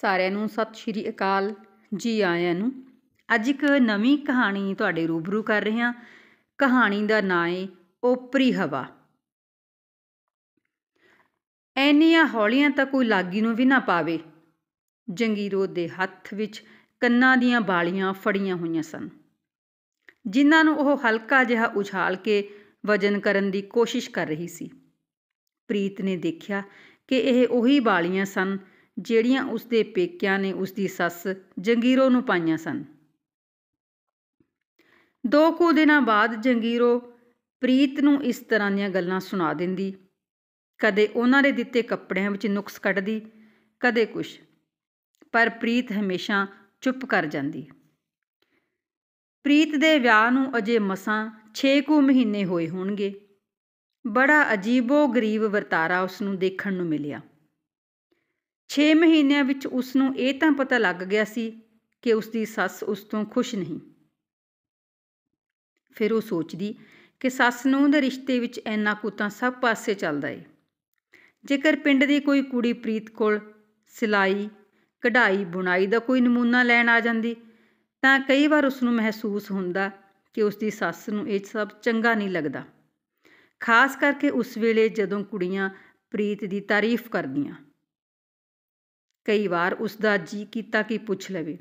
ਸਾਰਿਆਂ ਨੂੰ ਸਤਿ ਸ਼੍ਰੀ ਅਕਾਲ ਜੀ ਆਇਆਂ ਨੂੰ ਅੱਜ ਇੱਕ ਨਵੀਂ ਕਹਾਣੀ ਤੁਹਾਡੇ ਰੂਬਰੂ ਕਰ ਰਹੇ ਹਾਂ ਕਹਾਣੀ ਦਾ ਨਾਂ ਹੈ ਓਪਰੀ ਹਵਾ ਐਨੀਆਂ ਹੌਲੀਆਂ ਤਾਂ ਕੋਈ ਲਾਗੀ ਨੂੰ ਵੀ ਨਾ ਪਾਵੇ ਜੰਗੀਰੋ ਦੇ ਹੱਥ ਵਿੱਚ ਕੰਨਾਂ ਦੀਆਂ ਬਾਲੀਆਂ ਫੜੀਆਂ ਹੋਈਆਂ ਸਨ ਜਿਨ੍ਹਾਂ ਨੂੰ ਉਹ ਹਲਕਾ ਜਿਹਾ ਉਛਾਲ ਕੇ ਵਜਨ ਕਰਨ ਦੀ ਕੋਸ਼ਿਸ਼ ਕਰ ਰਹੀ ਸੀ ਪ੍ਰੀਤ ਨੇ ਦੇਖਿਆ ਕਿ ਇਹ ਉਹੀ ਬਾਲੀਆਂ ਸਨ ਜਿਹੜੀਆਂ ਉਸ ਦੇ ਪੇਕਿਆਂ ਨੇ ਉਸ ਦੀ ਸੱਸ ਜੰਗੀਰੋ ਨੂੰ ਪਾਈਆਂ ਸਨ ਦੋ ਕੁ ਦਿਨਾਂ ਬਾਅਦ ਜੰਗੀਰੋ ਪ੍ਰੀਤ ਨੂੰ ਇਸ ਤਰ੍ਹਾਂ ਦੀਆਂ ਗੱਲਾਂ ਸੁਣਾ ਦਿੰਦੀ ਕਦੇ ਉਹਨਾਂ ਦੇ ਦਿੱਤੇ ਕੱਪੜਿਆਂ ਵਿੱਚ ਨੁਕਸ ਕੱਢਦੀ ਕਦੇ ਕੁਛ ਪਰ ਪ੍ਰੀਤ ਹਮੇਸ਼ਾ ਚੁੱਪ ਕਰ ਜਾਂਦੀ ਪ੍ਰੀਤ ਦੇ ਵਿਆਹ ਨੂੰ ਅਜੇ ਮਸਾਂ 6 ਕੁ ਮਹੀਨੇ ਹੋਏ ਹੋਣਗੇ ਬੜਾ ਅਜੀਬੋ ਗਰੀਬ ਵਰਤਾਰਾ ਉਸ ਨੂੰ ਦੇਖਣ ਨੂੰ ਮਿਲਿਆ 6 ਮਹੀਨਿਆਂ ਵਿੱਚ ਉਸ ਨੂੰ ਇਹ ਤਾਂ ਪਤਾ ਲੱਗ ਗਿਆ ਸੀ ਕਿ ਉਸ ਦੀ ਸੱਸ ਉਸ ਤੋਂ ਖੁਸ਼ ਨਹੀਂ ਫਿਰ ਉਹ ਸੋਚਦੀ ਕਿ ਸੱਸ ਨੂੰ ਦੇ ਰਿਸ਼ਤੇ ਵਿੱਚ ਐਨਾ ਕੁ ਤਾਂ ਸਭ ਪਾਸੇ ਚੱਲਦਾ ਏ ਜੇਕਰ ਪਿੰਡ ਦੀ ਕੋਈ ਕੁੜੀ ਪ੍ਰੀਤ ਕੋਲ ਸਿਲਾਈ ਕਢਾਈ ਬੁਣਾਈ ਦਾ ਕੋਈ ਨਮੂਨਾ ਲੈਣ ਆ ਜਾਂਦੀ ਤਾਂ ਕਈ ਵਾਰ ਉਸ ਨੂੰ ਮਹਿਸੂਸ ਹੁੰਦਾ ਕਿ ਉਸ ਦੀ ਸੱਸ ਨੂੰ ਇਹ ਸਭ ਚੰਗਾ ਨਹੀਂ ਲੱਗਦਾ ਖਾਸ ਕਰਕੇ ਉਸ ਵੇਲੇ ਜਦੋਂ ਕੁੜੀਆਂ ਪ੍ਰੀਤ ਦੀ ਤਾਰੀਫ ਕਰਦੀਆਂ ਕਈ ਵਾਰ ਉਸ ਦਾ ਜੀ ਕੀਤਾ ਕਿ ਪੁੱਛ ਲਵੇ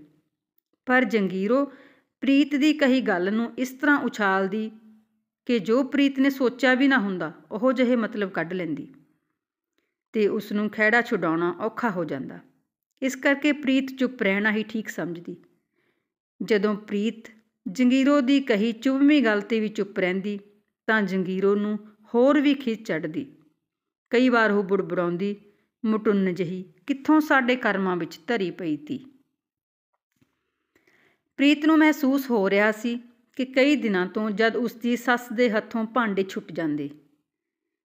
ਪਰ ਜੰਗੀਰੋ ਪ੍ਰੀਤ ਦੀ ਕਹੀ ਗੱਲ ਨੂੰ ਇਸ ਤਰ੍ਹਾਂ ਉਛਾਲਦੀ ਕਿ ਜੋ ਪ੍ਰੀਤ ਨੇ ਸੋਚਿਆ ਵੀ ਨਾ ਹੁੰਦਾ ਉਹ ਜਿਹੇ ਮਤਲਬ ਕੱਢ ਲੈਂਦੀ ਤੇ ਉਸ ਨੂੰ ਖਿਹੜਾ ਛੁਡਾਉਣਾ ਔਖਾ ਹੋ ਜਾਂਦਾ ਇਸ ਕਰਕੇ ਪ੍ਰੀਤ ਚੁੱਪ ਰਹਿਣਾ ਹੀ ਠੀਕ ਸਮਝਦੀ ਜਦੋਂ ਪ੍ਰੀਤ ਜੰਗੀਰੋ ਦੀ ਕਹੀ ਚੁੰਮੀ ਗੱਲ ਤੇ ਵੀ ਚੁੱਪ ਰਹਿੰਦੀ ਤਾਂ ਜੰਗੀਰੋ ਨੂੰ ਹੋਰ ਵੀ ਖਿੱਚ ਚੜਦੀ ਕਈ ਵਾਰ ਉਹ ਬੁੜਬੁੜਾਉਂਦੀ ਮਟੁੰਨ ਜਹੀ ਕਿੱਥੋਂ ਸਾਡੇ ਕਰਮਾਂ ਵਿੱਚ ਧਰੀ ਪਈ ਤੀ ਪ੍ਰੀਤ ਨੂੰ ਮਹਿਸੂਸ ਹੋ ਰਿਹਾ ਸੀ ਕਿ ਕਈ ਦਿਨਾਂ ਤੋਂ ਜਦ ਉਸ ਦੀ ਸੱਸ ਦੇ ਹੱਥੋਂ ਭਾਂਡੇ ਛੁੱਟ ਜਾਂਦੇ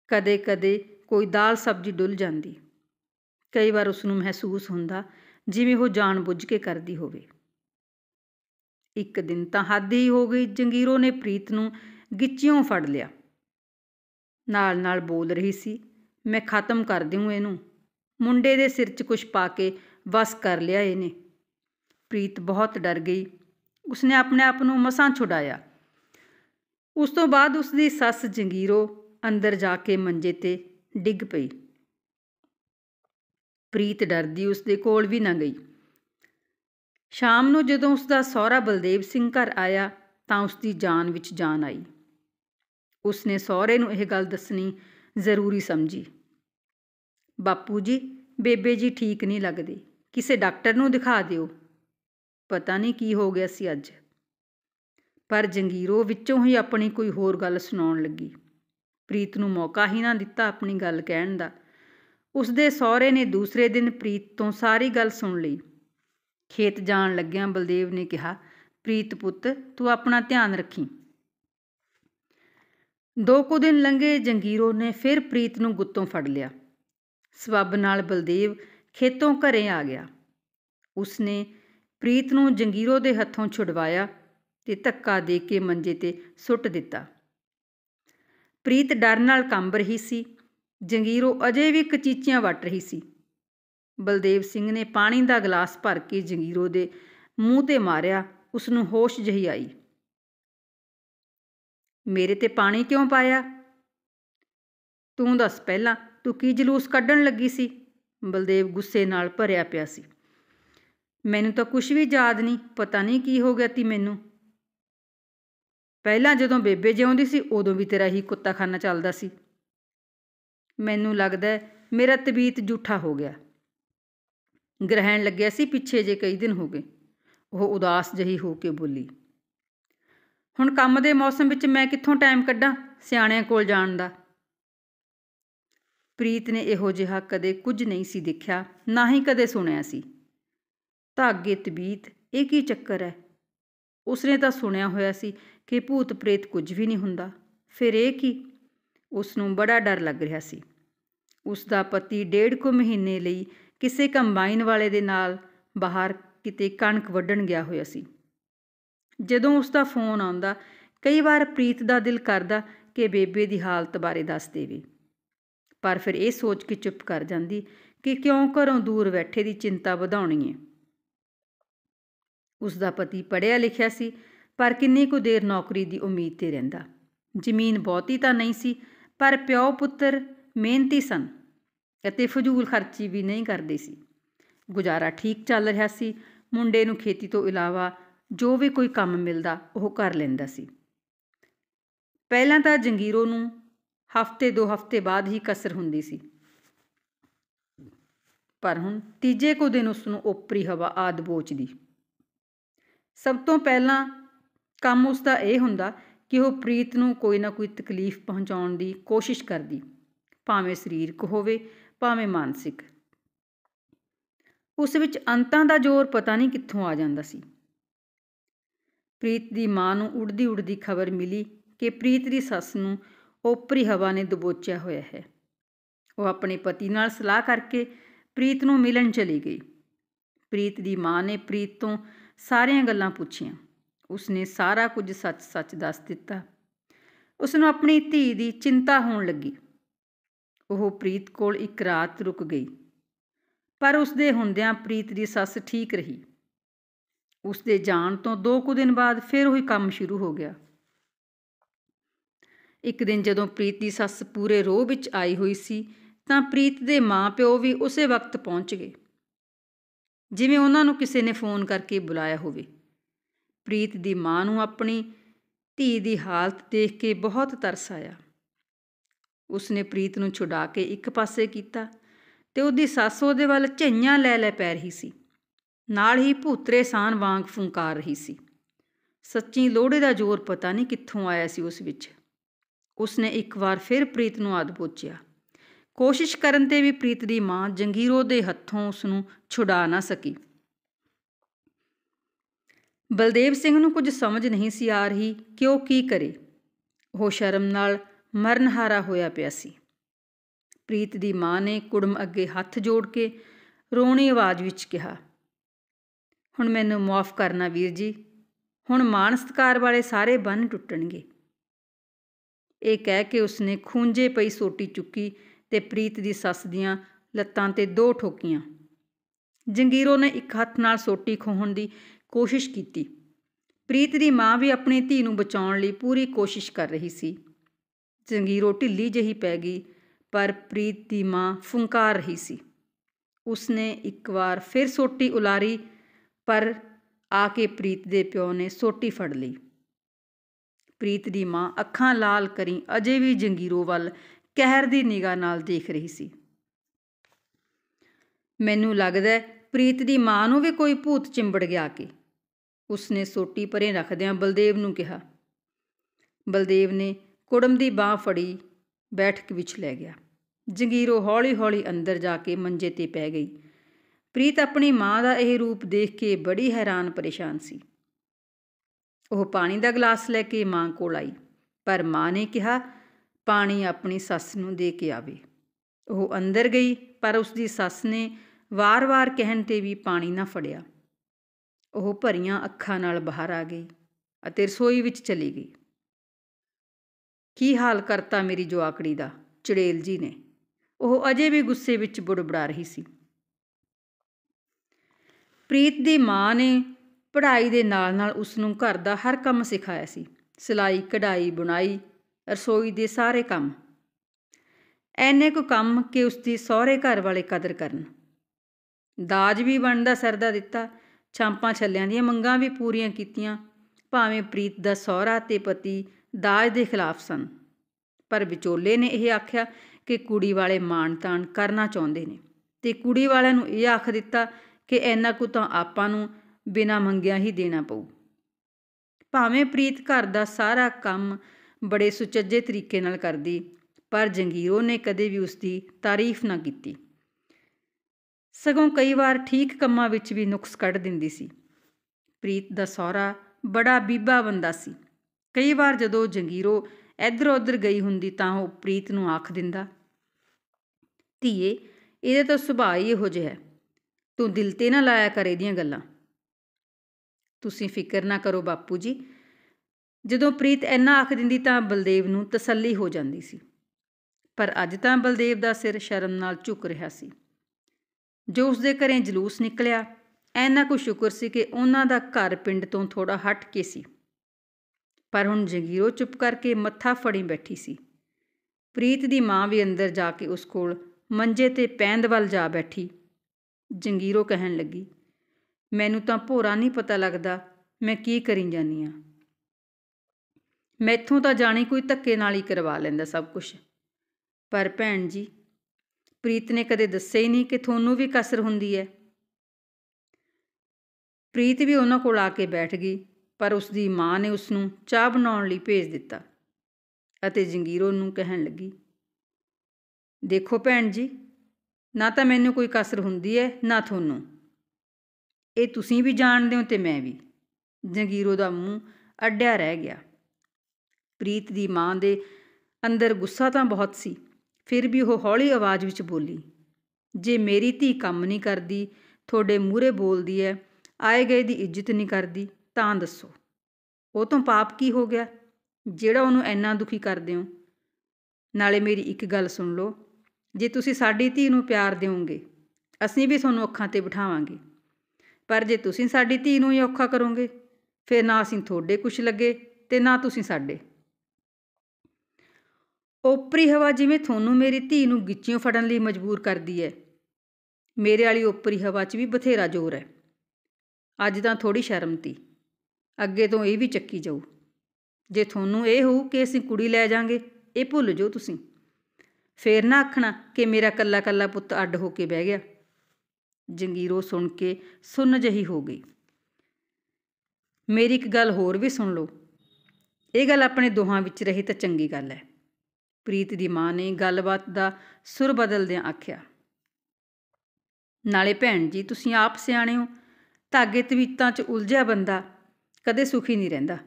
ਕਦੇ-ਕਦੇ ਕੋਈ ਦਾਲ ਸਬਜ਼ੀ ਡੁੱਲ ਜਾਂਦੀ ਕਈ ਵਾਰ ਉਸ ਨੂੰ ਮਹਿਸੂਸ ਹੁੰਦਾ ਜਿਵੇਂ ਉਹ ਜਾਣਬੁੱਝ ਕੇ ਕਰਦੀ ਹੋਵੇ ਇੱਕ ਦਿਨ ਤਾਂ ਹੱਦ ਹੀ ਹੋ ਗਈ ਜੰਗੀਰੋ ਨੇ ਪ੍ਰੀਤ ਨੂੰ ਗਿੱਚਿਓਂ ਫੜ ਲਿਆ ਨਾਲ-ਨਾਲ ਬੋਲ ਰਹੀ ਸੀ ਮੈਂ ਖਤਮ ਕਰ ਦਿਉ ਇਹਨੂੰ ਮੁੰਡੇ ਦੇ ਸਿਰ 'ਚ ਕੁਝ ਪਾ ਕੇ ਵਸ ਕਰ ਲਿਆ ਇਹਨੇ ਪ੍ਰੀਤ ਬਹੁਤ ਡਰ ਗਈ ਉਸਨੇ ਆਪਣੇ ਆਪ ਨੂੰ ਮਸਾਂ ਛੁਡਾਇਆ ਉਸ ਤੋਂ ਬਾਅਦ ਉਸ ਦੀ ਸੱਸ ਜੰਗੀਰੋ ਅੰਦਰ ਜਾ ਕੇ ਮੰਜੇ ਤੇ ਡਿੱਗ ਪਈ ਪ੍ਰੀਤ ਡਰਦੀ ਉਸ ਦੇ ਕੋਲ ਵੀ ਨਾ ਗਈ ਸ਼ਾਮ ਨੂੰ ਜਦੋਂ ਉਸ ਦਾ ਸਹੁਰਾ ਬਲਦੇਵ ਸਿੰਘ ਘਰ ਆਇਆ ਤਾਂ ਉਸ ਦੀ ਜਾਨ ਵਿੱਚ ਜਾਨ ਆਈ ਉਸਨੇ ਸਹੁਰੇ ਨੂੰ ਇਹ ਗੱਲ ਦੱਸਣੀ ਜ਼ਰੂਰੀ ਸਮਝੀ ਬਾਪੂ ਜੀ ਬੇਬੇ ਜੀ ਠੀਕ ਨਹੀਂ ਲੱਗਦੇ ਕਿਸੇ ਡਾਕਟਰ ਨੂੰ ਦਿਖਾ ਦਿਓ ਪਤਾ ਨਹੀਂ ਕੀ ਹੋ ਗਿਆ ਸੀ ਅੱਜ ਪਰ ਜੰਗੀਰੋ ਵਿੱਚੋਂ ਹੀ ਆਪਣੀ ਕੋਈ ਹੋਰ ਗੱਲ ਸੁਣਾਉਣ ਲੱਗੀ ਪ੍ਰੀਤ ਨੂੰ ਮੌਕਾ ਹੀ ਨਾ ਦਿੱਤਾ ਆਪਣੀ ਗੱਲ ਕਹਿਣ ਦਾ ਉਸਦੇ ਸਹੁਰੇ ਨੇ ਦੂਸਰੇ ਦਿਨ ਪ੍ਰੀਤ ਤੋਂ ਸਾਰੀ ਗੱਲ ਸੁਣ ਲਈ ਖੇਤ ਜਾਣ ਲੱਗਿਆਂ ਬਲਦੇਵ ਨੇ ਕਿਹਾ ਪ੍ਰੀਤ ਪੁੱਤ ਤੂੰ ਆਪਣਾ ਧਿਆਨ ਰੱਖੀ ਦੋ ਕੁ ਦਿਨ ਲੰਘੇ ਜੰਗੀਰੋ ਨੇ ਫਿਰ ਪ੍ਰੀਤ ਨੂੰ ਗੁੱਤੋਂ ਫੜ ਲਿਆ ਸਵੱਬ ਨਾਲ ਬਲਦੇਵ ਖੇਤੋਂ ਘਰੇ ਆ ਗਿਆ ਉਸਨੇ ਪ੍ਰੀਤ ਨੂੰ ਜੰਗੀਰੋ ਦੇ ਹੱਥੋਂ ਛੁਡਵਾਇਆ ਤੇ ਧੱਕਾ ਦੇ ਕੇ ਮੰਜੇ ਤੇ ਸੁੱਟ ਦਿੱਤਾ ਪ੍ਰੀਤ ਡਰ ਨਾਲ ਕੰਬ ਰਹੀ ਸੀ ਜੰਗੀਰੋ ਅਜੇ ਵੀ ਕਚੀਚੀਆਂ ਵਟ ਰਹੀ ਸੀ ਬਲਦੇਵ ਸਿੰਘ ਨੇ ਪਾਣੀ ਦਾ ਗਲਾਸ ਭਰ ਕੇ ਜੰਗੀਰੋ ਦੇ ਮੂੰਹ ਤੇ ਮਾਰਿਆ ਉਸ ਨੂੰ ਹੋਸ਼ ਜਹੀ ਆਈ ਮੇਰੇ ਤੇ ਪਾਣੀ ਕਿਉਂ ਪਾਇਆ ਤੂੰ ਦੱਸ ਪਹਿਲਾਂ ਤੂੰ ਕੀ ਜਲੂਸ ਕੱਢਣ ਲੱਗੀ ਸੀ ਬਲਦੇਵ ਗੁੱਸੇ ਨਾਲ ਭਰਿਆ ਪਿਆ ਸੀ ਮੈਨੂੰ ਤਾਂ ਕੁਝ ਵੀ ਯਾਦ ਨਹੀਂ ਪਤਾ ਨਹੀਂ ਕੀ ਹੋ ਗਿਆ ਤੀ ਮੈਨੂੰ ਪਹਿਲਾਂ ਜਦੋਂ ਬੇਬੇ ਜਿਉਂਦੀ ਸੀ ਉਦੋਂ ਵੀ ਤੇਰਾ ਹੀ ਕੁੱਤਾ ਖਾਨਾ ਚੱਲਦਾ ਸੀ ਮੈਨੂੰ ਲੱਗਦਾ ਮੇਰਾ ਤਬੀਤ ਝੂਠਾ ਹੋ ਗਿਆ ਗ੍ਰਹਿਣ ਲੱਗਿਆ ਸੀ ਪਿੱਛੇ ਜੇ ਕਈ ਦਿਨ ਹੋ ਗਏ ਉਹ ਉਦਾਸ ਜਹੀ ਹੋ ਕੇ ਬੋਲੀ ਹੁਣ ਕੰਮ ਦੇ ਮੌਸਮ ਵਿੱਚ ਮੈਂ ਕਿੱਥੋਂ ਟਾਈਮ ਕੱਢਾਂ ਸਿਆਣਿਆਂ ਕੋਲ ਜਾਣ ਦਾ ਪ੍ਰੀਤ ਨੇ ਇਹੋ ਜਿਹਾ ਕਦੇ ਕੁਝ ਨਹੀਂ ਸੀ ਦੇਖਿਆ ਨਾ ਹੀ ਕਦੇ ਸੁਣਿਆ ਸੀ ਧਾਗੇ ਤਬੀਤ ਇਹ ਕੀ ਚੱਕਰ ਹੈ ਉਸਨੇ ਤਾਂ ਸੁਣਿਆ ਹੋਇਆ ਸੀ ਕਿ ਭੂਤ ਪ੍ਰੇਤ ਕੁਝ ਵੀ ਨਹੀਂ ਹੁੰਦਾ ਫਿਰ ਇਹ ਕੀ ਉਸ ਨੂੰ ਬੜਾ ਡਰ ਲੱਗ ਰਿਹਾ ਸੀ ਉਸ ਦਾ ਪਤੀ ਡੇਢ ਕੁ ਮਹੀਨੇ ਲਈ ਕਿਸੇ ਕੰਬਾਈਨ ਵਾਲੇ ਦੇ ਨਾਲ ਬਾਹਰ ਕਿਤੇ ਕਣਕ ਵੱਢਣ ਗਿਆ ਹੋਇਆ ਸੀ ਜਦੋਂ ਉਸ ਦਾ ਫੋਨ ਆਉਂਦਾ ਕਈ ਵਾਰ ਪ੍ਰੀਤ ਦਾ ਦਿਲ ਕਰਦਾ ਕਿ ਬੇਬੇ ਦੀ ਹਾਲਤ ਬਾਰੇ ਦੱਸ ਦੇਵੇ ਪਰ ਫਿਰ ਇਹ ਸੋਚ ਕੇ ਚੁੱਪ ਕਰ ਜਾਂਦੀ ਕਿ ਕਿਉਂ ਘਰੋਂ ਦੂਰ ਬੈਠੇ ਦੀ ਚਿੰਤਾ ਵਧਾਉਣੀ ਹੈ ਉਸ ਦਾ ਪਤੀ ਪੜਿਆ ਲਿਖਿਆ ਸੀ ਪਰ ਕਿੰਨੀ ਕੁ ਦੇਰ ਨੌਕਰੀ ਦੀ ਉਮੀਦ ਤੇ ਰਹਿੰਦਾ ਜ਼ਮੀਨ ਬਹੁਤੀ ਤਾਂ ਨਹੀਂ ਸੀ ਪਰ ਪਿਓ ਪੁੱਤਰ ਮਿਹਨਤੀ ਸਨ ਅਤੇ ਫਜ਼ੂਲ ਖਰਚੀ ਵੀ ਨਹੀਂ ਕਰਦੇ ਸੀ ਗੁਜ਼ਾਰਾ ਠੀਕ ਚੱਲ ਰਿਹਾ ਸੀ ਮੁੰਡੇ ਨੂੰ ਖੇਤੀ ਤੋਂ ਇਲਾਵਾ ਜੋ ਵੀ ਕੋਈ ਕੰਮ ਮਿਲਦਾ ਉਹ ਕਰ ਲੈਂਦਾ ਸੀ ਪਹਿਲਾਂ ਤਾਂ ਜੰਗੀਰੋ ਨੂੰ ਹਫ਼ਤੇ ਦੋ ਹਫ਼ਤੇ ਬਾਅਦ ਹੀ ਕਸਰ ਹੁੰਦੀ ਸੀ ਪਰ ਹੁਣ ਤੀਜੇ ਕੋ ਦਿਨ ਉਸ ਨੂੰ ਉਪਰੀ ਹਵਾ ਆਦ ਬੋਚਦੀ ਸਭ ਤੋਂ ਪਹਿਲਾਂ ਕੰਮ ਉਸ ਦਾ ਇਹ ਹੁੰਦਾ ਕਿ ਉਹ ਪ੍ਰੀਤ ਨੂੰ ਕੋਈ ਨਾ ਕੋਈ ਤਕਲੀਫ ਪਹੁੰਚਾਉਣ ਦੀ ਕੋਸ਼ਿਸ਼ ਕਰਦੀ ਭਾਵੇਂ ਸਰੀਰਕ ਹੋਵੇ ਭਾਵੇਂ ਮਾਨਸਿਕ ਉਸ ਵਿੱਚ ਅੰਤਾਂ ਦਾ ਜ਼ੋਰ ਪਤਾ ਨਹੀਂ ਕਿੱਥੋਂ ਆ ਜਾਂਦਾ ਸੀ ਪ੍ਰੀਤ ਦੀ ਮਾਂ ਨੂੰ ਉੜਦੀ ਉੜਦੀ ਖਬਰ ਮਿਲੀ ਕਿ ਪ੍ਰੀਤ ਦੀ ਸੱਸ ਨੂੰ ਓਪਰੀ ਹਵਾ ਨੇ ਦਬੋਚਿਆ ਹੋਇਆ ਹੈ ਉਹ ਆਪਣੇ ਪਤੀ ਨਾਲ ਸਲਾਹ ਕਰਕੇ ਪ੍ਰੀਤ ਨੂੰ ਮਿਲਣ ਚਲੀ ਗਈ ਪ੍ਰੀਤ ਦੀ ਮਾਂ ਨੇ ਪ੍ਰੀਤ ਤੋਂ ਸਾਰੀਆਂ ਗੱਲਾਂ ਪੁੱਛੀਆਂ ਉਸਨੇ ਸਾਰਾ ਕੁਝ ਸੱਚ-ਸੱਚ ਦੱਸ ਦਿੱਤਾ ਉਸ ਨੂੰ ਆਪਣੀ ਧੀ ਦੀ ਚਿੰਤਾ ਹੋਣ ਲੱਗੀ ਉਹ ਪ੍ਰੀਤ ਕੋਲ ਇੱਕ ਰਾਤ ਰੁਕ ਗਈ ਪਰ ਉਸ ਦੇ ਹੁੰਦਿਆਂ ਪ੍ਰੀਤ ਦੀ ਸੱਸ ਠੀਕ ਰਹੀ ਉਸ ਦੇ ਜਾਣ ਤੋਂ 2 ਕੁ ਦਿਨ ਬਾਅਦ ਫਿਰ ਉਹੀ ਕੰਮ ਸ਼ੁਰੂ ਹੋ ਗਿਆ ਇੱਕ ਦਿਨ ਜਦੋਂ ਪ੍ਰੀਤ ਦੀ ਸੱਸ ਪੂਰੇ ਰੋਹ ਵਿੱਚ ਆਈ ਹੋਈ ਸੀ ਤਾਂ ਪ੍ਰੀਤ ਦੇ ਮਾਪਿਓ ਵੀ ਉਸੇ ਵਕਤ ਪਹੁੰਚ ਗਏ ਜਿਵੇਂ ਉਹਨਾਂ ਨੂੰ ਕਿਸੇ ਨੇ ਫੋਨ ਕਰਕੇ ਬੁਲਾਇਆ ਹੋਵੇ ਪ੍ਰੀਤ ਦੀ ਮਾਂ ਨੂੰ ਆਪਣੀ ਧੀ ਦੀ ਹਾਲਤ ਦੇਖ ਕੇ ਬਹੁਤ ਤਰਸ ਆਇਆ ਉਸਨੇ ਪ੍ਰੀਤ ਨੂੰ ਛੁਡਾ ਕੇ ਇੱਕ ਪਾਸੇ ਕੀਤਾ ਤੇ ਉਹਦੀ ਸੱਸ ਉਹਦੇ ਵੱਲ ਝਈਆਂ ਲੈ ਲੈ ਪੈ ਰਹੀ ਸੀ ਨਾਲ ਹੀ ਭੂਤਰੇ ਸਾਨ ਵਾਂਗ ਫੁੰਕਾਰ ਰਹੀ ਸੀ ਸੱਚੀ ਲੋੜੇ ਦਾ ਜ਼ੋਰ ਪਤਾ ਨਹੀਂ ਕਿੱਥੋਂ ਆਇਆ ਸੀ ਉਸ ਵਿੱਚ ਉਸਨੇ ਇੱਕ ਵਾਰ ਫਿਰ ਪ੍ਰੀਤ ਨੂੰ ਆਦ ਪੁੱਛਿਆ ਕੋਸ਼ਿਸ਼ ਕਰਨ ਤੇ ਵੀ ਪ੍ਰੀਤ ਦੀ ਮਾਂ ਜੰਗੀਰੋ ਦੇ ਹੱਥੋਂ ਉਸ ਨੂੰ ਛੁਡਾ ਨਾ ਸਕੀ ਬਲਦੇਵ ਸਿੰਘ ਨੂੰ ਕੁਝ ਸਮਝ ਨਹੀਂ ਸੀ ਆ ਰਹੀ ਕਿ ਉਹ ਕੀ ਕਰੇ ਉਹ ਸ਼ਰਮ ਨਾਲ ਮਰਨਹਾਰਾ ਹੋਇਆ ਪਿਆ ਸੀ ਪ੍ਰੀਤ ਦੀ ਮਾਂ ਨੇ ਕੁੜਮ ਅੱਗੇ ਹੱਥ ਜੋੜ ਕੇ ਰੋਣੀ ਆਵਾਜ਼ ਵਿੱਚ ਕਿਹਾ ਹੁਣ ਮੈਨੂੰ ਮਾਫ ਕਰਨਾ ਵੀਰ ਜੀ ਹੁਣ ਮਾਨਸਤਕਾਰ ਸਤਕਾਰ ਵਾਲੇ ਸਾਰੇ ਬੰਨ ਟੁੱਟਣਗੇ ਇਹ ਕਹਿ ਕੇ ਉਸਨੇ ਖੂੰਜੇ ਪਈ ਸੋਟੀ ਚੁੱਕੀ ਤੇ ਪ੍ਰੀਤ ਦੀ ਸੱਸ ਦੀਆਂ ਲੱਤਾਂ ਤੇ ਦੋ ਠੋਕੀਆਂ ਜੰਗੀਰੋ ਨੇ ਇੱਕ ਹੱਥ ਨਾਲ ਸੋਟੀ ਖੋਹਣ ਦੀ ਕੋਸ਼ਿਸ਼ ਕੀਤੀ ਪ੍ਰੀਤ ਦੀ ਮਾਂ ਵੀ ਆਪਣੀ ਧੀ ਨੂੰ ਬਚਾਉਣ ਲਈ ਪੂਰੀ ਕੋਸ਼ਿਸ਼ ਕਰ ਰਹੀ ਸੀ ਜੰਗੀਰੋ ਢਿੱਲੀ ਜਹੀ ਪੈ ਗਈ ਪਰ ਪ੍ਰੀਤ ਦੀ ਮਾਂ ਫੁੰਕਾਰ ਰਹੀ ਸੀ ਉਸਨੇ ਇੱਕ ਵਾਰ ਫਿਰ ਸੋਟੀ ਉਲਾਰੀ ਪਰ ਆ ਕੇ ਪ੍ਰੀਤ ਦੇ ਪਿਓ ਨੇ ਸੋਟੀ ਫੜ ਲਈ ਪ੍ਰੀਤ ਦੀ ਮਾਂ ਅੱਖਾਂ ਲਾਲ ਕਰੀ ਅਜੇ ਵੀ ਜੰਗੀਰੋ ਵੱਲ ਕਹਿਰ ਦੀ ਨਿਗਾਹ ਨਾਲ ਦੇਖ ਰਹੀ ਸੀ ਮੈਨੂੰ ਲੱਗਦਾ ਪ੍ਰੀਤ ਦੀ ਮਾਂ ਨੂੰ ਵੀ ਕੋਈ ਭੂਤ ਚਿੰਬੜ ਗਿਆ ਕਿ ਉਸਨੇ ਸੋਟੀ ਪਰੇ ਰੱਖਦਿਆਂ ਬਲਦੇਵ ਨੂੰ ਕਿਹਾ ਬਲਦੇਵ ਨੇ ਕੁੜਮ ਦੀ ਬਾਹ ਫੜੀ ਬੈਠਕ ਵਿੱਚ ਲੈ ਗਿਆ ਜੰਗੀਰੋ ਹੌਲੀ-ਹੌਲੀ ਅੰਦਰ ਜਾ ਕੇ ਮੰਜੇ ਤੇ ਪੈ ਗਈ ਪ੍ਰੀਤ ਆਪਣੀ ਮਾਂ ਦਾ ਇਹ ਰੂਪ ਦੇਖ ਕੇ ਬੜੀ ਹੈਰਾਨ ਪਰੇਸ਼ਾਨ ਸੀ ਉਹ ਪਾਣੀ ਦਾ ਗਲਾਸ ਲੈ ਕੇ ਮਾਂ ਕੋਲ ਆਈ ਪਰ ਮਾਂ ਨੇ ਕਿਹਾ ਪਾਣੀ ਆਪਣੀ ਸੱਸ ਨੂੰ ਦੇ ਕੇ ਆਵੇ ਉਹ ਅੰਦਰ ਗਈ ਪਰ ਉਸ ਦੀ ਸੱਸ ਨੇ ਵਾਰ-ਵਾਰ ਕਹਿਣ ਤੇ ਵੀ ਪਾਣੀ ਨਾ ਫੜਿਆ ਉਹ ਭਰੀਆਂ ਅੱਖਾਂ ਨਾਲ ਬਾਹਰ ਆ ਗਈ ਅਤੇ ਰਸੋਈ ਵਿੱਚ ਚਲੀ ਗਈ ਕੀ ਹਾਲ ਕਰਤਾ ਮੇਰੀ ਆਕੜੀ ਦਾ ਚੜੇਲ ਜੀ ਨੇ ਉਹ ਅਜੇ ਵੀ ਗੁੱਸੇ ਵਿੱਚ ਬੁੜਬੜਾ ਰਹੀ ਸੀ ਪ੍ਰੀਤ ਦੀ ਮਾਂ ਨੇ ਪੜ੍ਹਾਈ ਦੇ ਨਾਲ-ਨਾਲ ਉਸ ਨੂੰ ਘਰ ਦਾ ਹਰ ਕੰਮ ਸਿਖਾਇਆ ਸੀ ਸਿਲਾਈ ਕਢਾਈ ਬੁਣਾਈ ਰਸੋਈ ਦੇ ਸਾਰੇ ਕੰਮ ਐਨੇ ਕੋ ਕੰਮ ਕਿ ਉਸ ਦੀ ਸਹੁਰੇ ਘਰ ਵਾਲੇ ਕਦਰ ਕਰਨ ਦਾਜ ਵੀ ਬਣਦਾ ਸਰਦਾ ਦਿੱਤਾ ਛਾਂਪਾਂ ਛੱਲਿਆਂ ਦੀਆਂ ਮੰਗਾਂ ਵੀ ਪੂਰੀਆਂ ਕੀਤੀਆਂ ਭਾਵੇਂ ਪ੍ਰੀਤ ਦਾ ਸਹੁਰਾ ਤੇ ਪਤੀ ਦਾਜ ਦੇ ਖਿਲਾਫ ਸਨ ਪਰ ਵਿਚੋਲੇ ਨੇ ਇਹ ਆਖਿਆ ਕਿ ਕੁੜੀ ਵਾਲੇ ਮਾਣ-ਤਾਣ ਕਰਨਾ ਚਾਹੁੰਦੇ ਨੇ ਤੇ ਕੁੜੀ ਵਾਲਿਆਂ ਨੂੰ ਇਹ ਆਖ ਦਿੱਤਾ ਕਿ ਐਨਾ ਕੁ ਤਾਂ ਆਪਾਂ ਨੂੰ ਬਿਨਾ ਮੰਗਿਆ ਹੀ ਦੇਣਾ ਪਊ ਭਾਵੇਂ ਪ੍ਰੀਤ ਘਰ ਦਾ ਸਾਰਾ ਕੰਮ ਬੜੇ ਸੁਚੱਜੇ ਤਰੀਕੇ ਨਾਲ ਕਰਦੀ ਪਰ ਜੰਗੀਰੋ ਨੇ ਕਦੇ ਵੀ ਉਸ ਦੀ ਤਾਰੀਫ ਨਾ ਕੀਤੀ ਸਗੋਂ ਕਈ ਵਾਰ ਠੀਕ ਕੰਮਾਂ ਵਿੱਚ ਵੀ ਨੁਕਸ ਕੱਢ ਦਿੰਦੀ ਸੀ ਪ੍ਰੀਤ ਦਾ ਸਹੁਰਾ ਬੜਾ ਬੀਬਾ ਬੰਦਾ ਸੀ ਕਈ ਵਾਰ ਜਦੋਂ ਜੰਗੀਰੋ ਇੱਧਰ ਉੱਧਰ ਗਈ ਹੁੰਦੀ ਤਾਂ ਉਹ ਪ੍ਰੀਤ ਨੂੰ ਆਖ ਦਿੰਦਾ ਧੀਏ ਇਹਦੇ ਤਾਂ ਸੁਭਾਅ ਹੀ ਇਹੋ ਜਿਹਾ ਹੈ ਤੂੰ ਦਿਲ ਤੇ ਨਾ ਲਾਇਆ ਕਰ ਇਹਦੀਆਂ ਗੱਲਾਂ ਤੁਸੀਂ ਫਿਕਰ ਨਾ ਕਰੋ ਬਾਪੂ ਜੀ ਜਦੋਂ ਪ੍ਰੀਤ ਇੰਨਾ ਆਖ ਦਿੰਦੀ ਤਾਂ ਬਲਦੇਵ ਨੂੰ ਤਸੱਲੀ ਹੋ ਜਾਂਦੀ ਸੀ ਪਰ ਅੱਜ ਤਾਂ ਬਲਦੇਵ ਦਾ ਸਿਰ ਸ਼ਰਮ ਨਾਲ ਝੁਕ ਰਿਹਾ ਸੀ ਜੋ ਉਸ ਦੇ ਘਰੇ ਜਲੂਸ ਨਿਕਲਿਆ ਐਨਾ ਕੋ ਸ਼ੁਕਰ ਸੀ ਕਿ ਉਹਨਾਂ ਦਾ ਘਰ ਪਿੰਡ ਤੋਂ ਥੋੜਾ ਹਟ ਕੇ ਸੀ ਪਰ ਹੁਣ ਜਗੀਰੋ ਚੁੱਪ ਕਰਕੇ ਮੱਥਾ ਫੜੀ ਬੈਠੀ ਸੀ ਪ੍ਰੀਤ ਦੀ ਮਾਂ ਵੀ ਅੰਦਰ ਜਾ ਕੇ ਉਸ ਕੋਲ ਮੰਜੇ ਤੇ ਪੈਂਦ ਵੱਲ ਜਾ ਬੈਠੀ ਜੰਗੀਰੋ ਕਹਿਣ ਲੱਗੀ ਮੈਨੂੰ ਤਾਂ ਭੋਰਾ ਨਹੀਂ ਪਤਾ ਲੱਗਦਾ ਮੈਂ ਕੀ ਕਰੀ ਜਾਨੀ ਆ ਮੈਥੋਂ ਤਾਂ ਜਾਣੀ ਕੋਈ ਧੱਕੇ ਨਾਲ ਹੀ ਕਰਵਾ ਲੈਂਦਾ ਸਭ ਕੁਝ ਪਰ ਭੈਣ ਜੀ ਪ੍ਰੀਤ ਨੇ ਕਦੇ ਦੱਸਿਆ ਹੀ ਨਹੀਂ ਕਿ ਤੁਹਾਨੂੰ ਵੀ ਕਸਰ ਹੁੰਦੀ ਹੈ ਪ੍ਰੀਤ ਵੀ ਉਹਨਾਂ ਕੋਲ ਆ ਕੇ ਬੈਠ ਗਈ ਪਰ ਉਸ ਦੀ ਮਾਂ ਨੇ ਉਸ ਨੂੰ ਚਾਹ ਬਣਾਉਣ ਲਈ ਭੇਜ ਦਿੱਤਾ ਅਤੇ ਜੰਗੀਰੋ ਨੂੰ ਕਹਿਣ ਲੱਗੀ ਦੇਖੋ ਭੈਣ ਜੀ ਨਾ ਤਾਂ ਮੈਨੂੰ ਕੋਈ ਕਸਰ ਹੁੰਦੀ ਹੈ ਨਾ ਤੁਹਾਨੂੰ ਇਹ ਤੁਸੀਂ ਵੀ ਜਾਣਦੇ ਹੋ ਤੇ ਮੈਂ ਵੀ ਜਗੀਰੋ ਦਾ ਮੂੰਹ ਅੱਡਿਆ ਰਹਿ ਗਿਆ ਪ੍ਰੀਤ ਦੀ ਮਾਂ ਦੇ ਅੰਦਰ ਗੁੱਸਾ ਤਾਂ ਬਹੁਤ ਸੀ ਫਿਰ ਵੀ ਉਹ ਹੌਲੀ ਆਵਾਜ਼ ਵਿੱਚ ਬੋਲੀ ਜੇ ਮੇਰੀ ਧੀ ਕੰਮ ਨਹੀਂ ਕਰਦੀ ਤੁਹਾਡੇ ਮੂਹਰੇ ਬੋਲਦੀ ਐ ਆਏ ਗਏ ਦੀ ਇੱਜ਼ਤ ਨਹੀਂ ਕਰਦੀ ਤਾਂ ਦੱਸੋ ਉਹ ਤੋਂ ਪਾਪ ਕੀ ਹੋ ਗਿਆ ਜਿਹੜਾ ਉਹਨੂੰ ਇੰਨਾ ਦੁਖੀ ਕਰਦੇ ਹੋ ਨਾਲੇ ਮੇਰੀ ਇੱਕ ਗੱਲ ਸੁਣ ਲਓ ਜੇ ਤੁਸੀਂ ਸਾਡੀ ਧੀ ਨੂੰ ਪਿਆਰ ਦਿਓਗੇ ਅਸੀਂ ਵੀ ਤੁਹਾਨੂੰ ਅੱਖਾਂ ਤੇ ਬਿਠਾਵਾਂਗੇ ਪਰ ਜੇ ਤੁਸੀਂ ਸਾਡੀ ਧੀ ਨੂੰ ਹੀ ਔਖਾ ਕਰੋਗੇ ਫਿਰ ਨਾ ਅਸੀਂ ਤੁਹਾਡੇ ਕੁਛ ਲੱਗੇ ਤੇ ਨਾ ਤੁਸੀਂ ਸਾਡੇ ਓਪਰੀ ਹਵਾ ਜਿਵੇਂ ਤੁਹਾਨੂੰ ਮੇਰੀ ਧੀ ਨੂੰ ਗਿੱਚਿਓ ਫੜਨ ਲਈ ਮਜਬੂਰ ਕਰਦੀ ਹੈ ਮੇਰੇ ਵਾਲੀ ਓਪਰੀ ਹਵਾ 'ਚ ਵੀ ਬਥੇਰਾ ਜ਼ੋਰ ਹੈ ਅੱਜ ਤਾਂ ਥੋੜੀ ਸ਼ਰਮ ਤੀ ਅੱਗੇ ਤੋਂ ਇਹ ਵੀ ਚੱਕੀ ਜਾਊ ਜੇ ਤੁਹਾਨੂੰ ਇਹ ਹੋਊ ਕਿ ਅਸੀਂ ਕੁੜੀ ਲੈ ਜਾਾਂਗੇ ਇਹ ਭੁੱਲ ਜਾਓ ਤੁਸੀਂ ਫੇਰ ਨਾ ਆਖਣਾ ਕਿ ਮੇਰਾ ਕੱਲਾ ਕੱਲਾ ਪੁੱਤ ਅੱਡ ਹੋ ਕੇ ਬਹਿ ਗਿਆ ਜੰਗੀਰੋ ਸੁਣ ਕੇ ਸੁੰਨ ਜਹੀ ਹੋ ਗਈ ਮੇਰੀ ਇੱਕ ਗੱਲ ਹੋਰ ਵੀ ਸੁਣ ਲਓ ਇਹ ਗੱਲ ਆਪਣੇ ਦੋਹਾਂ ਵਿੱਚ ਰਹੀ ਤਾਂ ਚੰਗੀ ਗੱਲ ਹੈ ਪ੍ਰੀਤ ਦੀ ਮਾਂ ਨੇ ਗੱਲਬਾਤ ਦਾ ਸੁਰ ਬਦਲਦਿਆਂ ਆਖਿਆ ਨਾਲੇ ਭੈਣ ਜੀ ਤੁਸੀਂ ਆਪ ਸਿਆਣੇ ਹੋ ਧਾਗੇ ਤਵੀਤਾਂ 'ਚ ਉਲਝਿਆ ਬੰਦਾ ਕਦੇ ਸੁਖੀ ਨਹੀਂ ਰਹਿੰਦਾ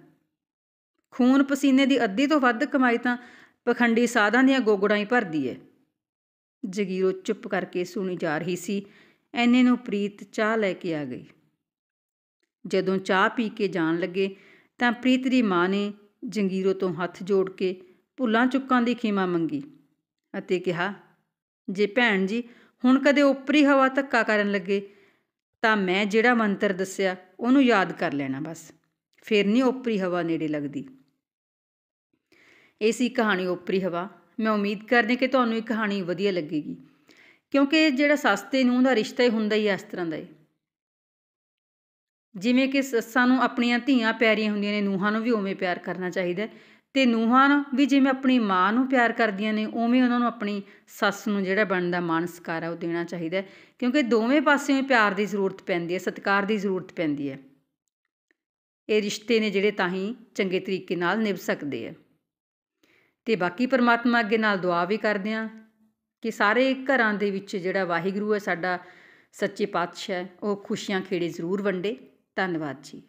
ਖੂਨ ਪਸੀਨੇ ਦੀ ਅੱਧੀ ਤੋਂ ਵੱਧ ਕਮਾਈ ਤਾਂ ਪਖੰਡੀ ਸਾਧਾਂ ਦੀਆਂ ਗੋਗੜਾਂ ਹੀ ਭਰਦੀ ਏ ਜਗੀਰੋ ਚੁੱਪ ਕਰਕੇ ਸੁਣੀ ਜਾ ਰਹੀ ਸੀ ਐਨੇ ਨੂੰ ਪ੍ਰੀਤ ਚਾਹ ਲੈ ਕੇ ਆ ਗਈ ਜਦੋਂ ਚਾਹ ਪੀ ਕੇ ਜਾਣ ਲੱਗੇ ਤਾਂ ਪ੍ਰੀਤ ਦੀ ਮਾਂ ਨੇ ਜੰਗੀਰੋ ਤੋਂ ਹੱਥ ਜੋੜ ਕੇ ਭੁੱਲਾਂ ਚੁੱਕਾਂ ਦੀ ਖਿਮਾ ਮੰਗੀ ਅਤੇ ਕਿਹਾ ਜੇ ਭੈਣ ਜੀ ਹੁਣ ਕਦੇ ਉੱਪਰੀ ਹਵਾ ਧੱਕਾ ਕਰਨ ਲੱਗੇ ਤਾਂ ਮੈਂ ਜਿਹੜਾ ਮੰਤਰ ਦੱਸਿਆ ਉਹਨੂੰ ਯਾਦ ਕਰ ਲੈਣਾ ਬਸ ਫਿਰ ਨਹੀਂ ਉੱਪਰੀ ਹਵਾ ਨੇੜੇ ਲੱਗਦੀ ਇਹ ਸੀ ਕਹਾਣੀ ਉੱਪਰੀ ਹਵਾ ਮੈਂ ਉਮੀਦ ਕਰਦੇ ਕਿ ਤੁਹਾਨੂੰ ਇਹ ਕਹਾਣੀ ਵਧੀਆ ਲੱਗੇਗੀ ਕਿਉਂਕਿ ਜਿਹੜਾ ਸੱਸ ਤੇ ਨੂੰਹ ਦਾ ਰਿਸ਼ਤਾ ਹੀ ਹੁੰਦਾ ਹੀ ਇਸ ਤਰ੍ਹਾਂ ਦਾ ਹੈ ਜਿਵੇਂ ਕਿ ਸੱਸਾਂ ਨੂੰ ਆਪਣੀਆਂ ਧੀਆਂ ਪਿਆਰੀਆਂ ਹੁੰਦੀਆਂ ਨੇ ਨੂੰਹਾਂ ਨੂੰ ਵੀ ਉਵੇਂ ਪਿਆਰ ਕਰਨਾ ਚਾਹੀਦਾ ਤੇ ਨੂੰਹਾਂ ਨੂੰ ਵੀ ਜਿਵੇਂ ਆਪਣੀ ਮਾਂ ਨੂੰ ਪਿਆਰ ਕਰਦੀਆਂ ਨੇ ਉਵੇਂ ਉਹਨਾਂ ਨੂੰ ਆਪਣੀ ਸੱਸ ਨੂੰ ਜਿਹੜਾ ਬਣਦਾ ਮਾਨ ਸਕਾਰ ਆ ਉਹ ਦੇਣਾ ਚਾਹੀਦਾ ਕਿਉਂਕਿ ਦੋਵੇਂ ਪਾਸਿਓਂ ਪਿਆਰ ਦੀ ਜ਼ਰੂਰਤ ਪੈਂਦੀ ਹੈ ਸਤਿਕਾਰ ਦੀ ਜ਼ਰੂਰਤ ਪੈਂਦੀ ਹੈ ਇਹ ਰਿਸ਼ਤੇ ਨੇ ਜਿਹੜੇ ਤਾਂ ਹੀ ਚੰਗੇ ਤਰੀਕੇ ਨਾਲ ਨਿਭ ਸਕਦੇ ਆ ਤੇ ਬਾਕੀ ਪਰਮਾਤਮਾ ਅੱਗੇ ਨਾਲ ਦੁਆ ਵੀ ਕਰਦੇ ਆ ਕਿ ਸਾਰੇ ਘਰਾਂ ਦੇ ਵਿੱਚ ਜਿਹੜਾ ਵਾਹਿਗੁਰੂ ਹੈ ਸਾਡਾ ਸੱਚੇ ਪਾਤਸ਼ਾਹ ਉਹ ਖੁਸ਼ੀਆਂ ਖੇੜੇ ਜ਼ਰੂਰ ਵੰਡੇ ਧੰਨਵਾਦ ਜੀ